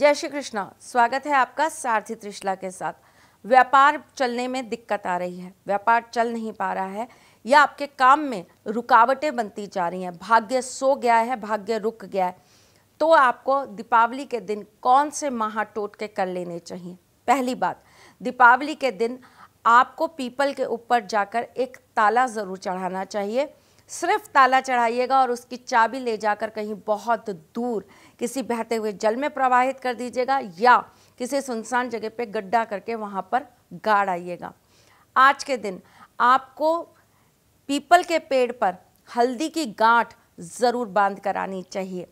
जय श्री कृष्णा स्वागत है आपका सारथी त्रिशला के साथ व्यापार चलने में दिक्कत आ रही है व्यापार चल नहीं पा रहा है या आपके काम में रुकावटें बनती जा रही हैं भाग्य सो गया है भाग्य रुक गया है तो आपको दीपावली के दिन कौन से महा टोट के कर लेने चाहिए पहली बात दीपावली के दिन आपको पीपल के ऊपर जाकर एक ताला ज़रूर चढ़ाना चाहिए सिर्फ ताला चढ़ाइएगा और उसकी चाबी ले जाकर कहीं बहुत दूर किसी बहते हुए जल में प्रवाहित कर दीजिएगा या किसी सुनसान जगह पे गड्ढा करके वहाँ पर गाड़ आइएगा आज के दिन आपको पीपल के पेड़ पर हल्दी की गांठ ज़रूर बांध कर आनी चाहिए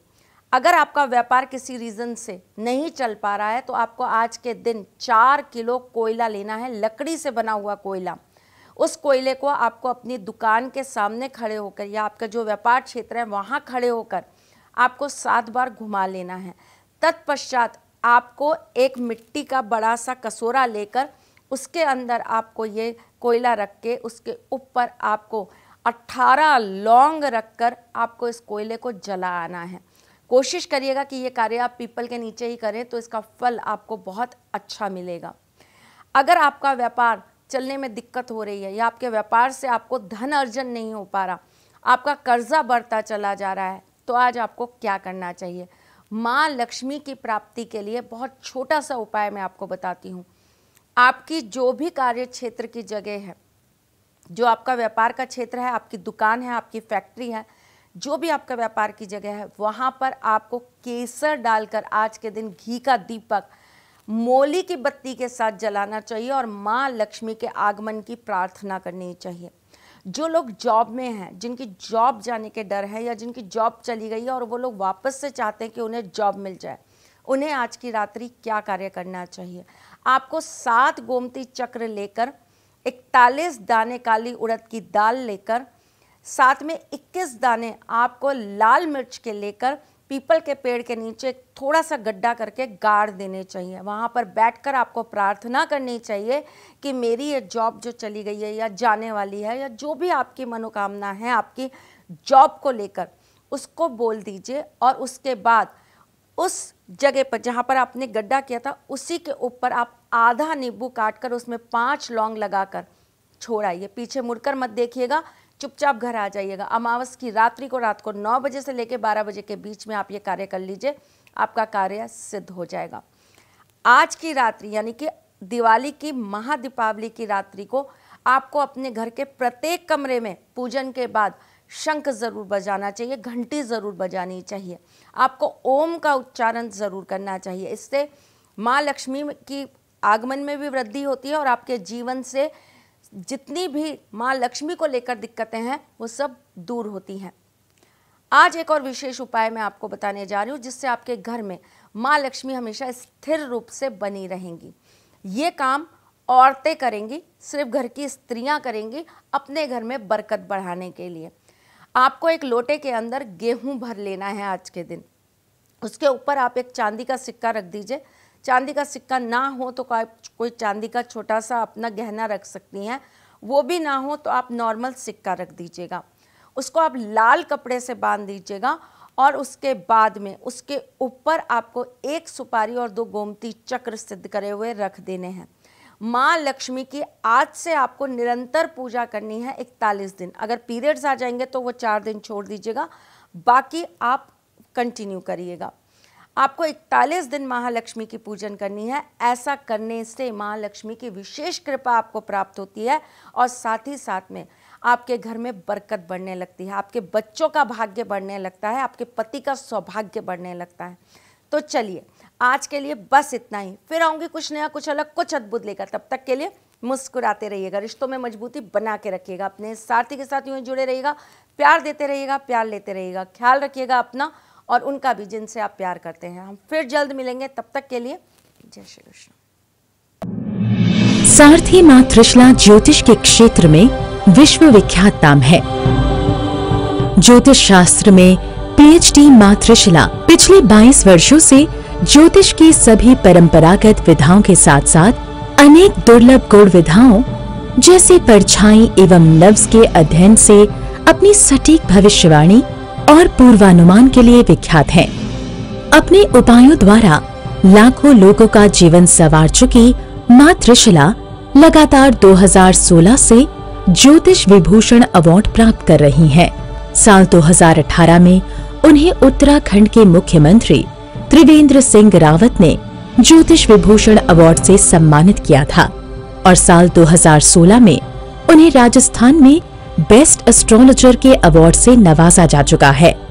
अगर आपका व्यापार किसी रीज़न से नहीं चल पा रहा है तो आपको आज के दिन चार किलो कोयला लेना है लकड़ी से बना हुआ कोयला उस कोयले को आपको अपनी दुकान के सामने खड़े होकर या आपका जो व्यापार क्षेत्र है वहाँ खड़े होकर आपको सात बार घुमा लेना है तत्पश्चात आपको एक मिट्टी का बड़ा सा कसोरा लेकर उसके अंदर आपको ये कोयला रख के उसके ऊपर आपको 18 लौंग रखकर आपको इस कोयले को जला आना है कोशिश करिएगा कि ये कार्य आप पीपल के नीचे ही करें तो इसका फल आपको बहुत अच्छा मिलेगा अगर आपका व्यापार चलने में दिक्कत हो रही है या आपके व्यापार से आपको धन अर्जन नहीं हो पा रहा आपका कर्जा बढ़ता चला जा रहा है तो आज आपको क्या करना चाहिए माँ लक्ष्मी की प्राप्ति के लिए बहुत छोटा सा उपाय मैं आपको बताती हूँ आपकी जो भी कार्य क्षेत्र की जगह है जो आपका व्यापार का क्षेत्र है आपकी दुकान है आपकी फैक्ट्री है जो भी आपका व्यापार की जगह है वहाँ पर आपको केसर डालकर आज के दिन घी का दीपक मोली की बत्ती के साथ जलाना चाहिए और माँ लक्ष्मी के आगमन की प्रार्थना करनी चाहिए जो लोग जॉब में हैं जिनकी जॉब जाने के डर है या जिनकी जॉब चली गई है और वो लोग वापस से चाहते हैं कि उन्हें जॉब मिल जाए उन्हें आज की रात्रि क्या कार्य करना चाहिए आपको सात गोमती चक्र लेकर इकतालीस दाने काली उड़द की दाल लेकर साथ में 21 दाने आपको लाल मिर्च के लेकर पीपल के पेड़ के नीचे थोड़ा सा गड्ढा करके गाड़ देने चाहिए वहाँ पर बैठकर आपको प्रार्थना करनी चाहिए कि मेरी ये जॉब जो चली गई है या जाने वाली है या जो भी आपकी मनोकामना है आपकी जॉब को लेकर उसको बोल दीजिए और उसके बाद उस जगह पर जहाँ पर आपने गड्ढा किया था उसी के ऊपर आप आधा नींबू काट कर उसमें पाँच लौंग लगा कर छोड़ आइए पीछे मुड़कर मत देखिएगा चुपचाप घर आ जाइएगा अमावस की रात्रि को रात को नौ बजे से लेकर बारह बजे के बीच में आप ये कार्य कर लीजिए आपका कार्य सिद्ध हो जाएगा आज की रात्रि यानी कि दिवाली की महादीपावली की रात्रि को आपको अपने घर के प्रत्येक कमरे में पूजन के बाद शंख ज़रूर बजाना चाहिए घंटी ज़रूर बजानी चाहिए आपको ओम का उच्चारण ज़रूर करना चाहिए इससे माँ लक्ष्मी की आगमन में भी वृद्धि होती है और आपके जीवन से जितनी भी माँ लक्ष्मी को लेकर दिक्कतें हैं वो सब दूर होती हैं आज एक और विशेष उपाय मैं आपको बताने जा रही हूँ जिससे आपके घर में माँ लक्ष्मी हमेशा स्थिर रूप से बनी रहेंगी ये काम औरतें करेंगी सिर्फ घर की स्त्रियाँ करेंगी अपने घर में बरकत बढ़ाने के लिए आपको एक लोटे के अंदर गेहूं भर लेना है आज के दिन उसके ऊपर आप एक चांदी का सिक्का रख दीजिए चांदी का सिक्का ना हो तो कोई चांदी का छोटा सा अपना गहना रख सकती हैं वो भी ना हो तो आप नॉर्मल सिक्का रख दीजिएगा उसको आप लाल कपड़े से बांध दीजिएगा और उसके बाद में उसके ऊपर आपको एक सुपारी और दो गोमती चक्र सिद्ध करे हुए रख देने हैं माँ लक्ष्मी की आज से आपको निरंतर पूजा करनी है इकतालीस दिन अगर पीरियड्स आ जाएंगे तो वो चार दिन छोड़ दीजिएगा बाकी आप कंटिन्यू करिएगा आपको इकतालीस दिन महालक्ष्मी की पूजन करनी है ऐसा करने से महालक्ष्मी की विशेष कृपा आपको प्राप्त होती है और साथ ही साथ में आपके घर में बरकत बढ़ने लगती है आपके बच्चों का भाग्य बढ़ने लगता है आपके पति का सौभाग्य बढ़ने लगता है तो चलिए आज के लिए बस इतना ही फिर आऊँगी कुछ नया कुछ अलग कुछ अद्भुत लेकर तब तक के लिए मुस्कुराते रहिएगा रिश्तों में मजबूती बना के रखिएगा अपने साथी के साथ यूँ जुड़े रहिएगा प्यार देते रहिएगा प्यार लेते रहिएगा ख्याल रखिएगा अपना और उनका भी जिनसे आप प्यार करते हैं हम फिर जल्द मिलेंगे तब तक के लिए जय श्री कृष्ण सारथी माँ त्रिशला ज्योतिष के क्षेत्र में विश्व विख्यात नाम है ज्योतिष शास्त्र में पीएचडी माँ त्रिशला पिछले 22 वर्षों से ज्योतिष की सभी परंपरागत विधाओं के साथ साथ अनेक दुर्लभ गुण विधाओं जैसे परछाई एवं लव्स के अध्ययन से अपनी सटीक भविष्यवाणी और पूर्वानुमान के लिए विख्यात हैं। अपने उपायों द्वारा लाखों लोगों का जीवन सवार चुकी माँ लगातार 2016 से ज्योतिष विभूषण अवार्ड प्राप्त कर रही हैं। साल 2018 में उन्हें उत्तराखंड के मुख्यमंत्री त्रिवेंद्र सिंह रावत ने ज्योतिष विभूषण अवार्ड से सम्मानित किया था और साल 2016 में उन्हें राजस्थान में बेस्ट एस्ट्रोलॉजर के अवार्ड से नवाजा जा चुका है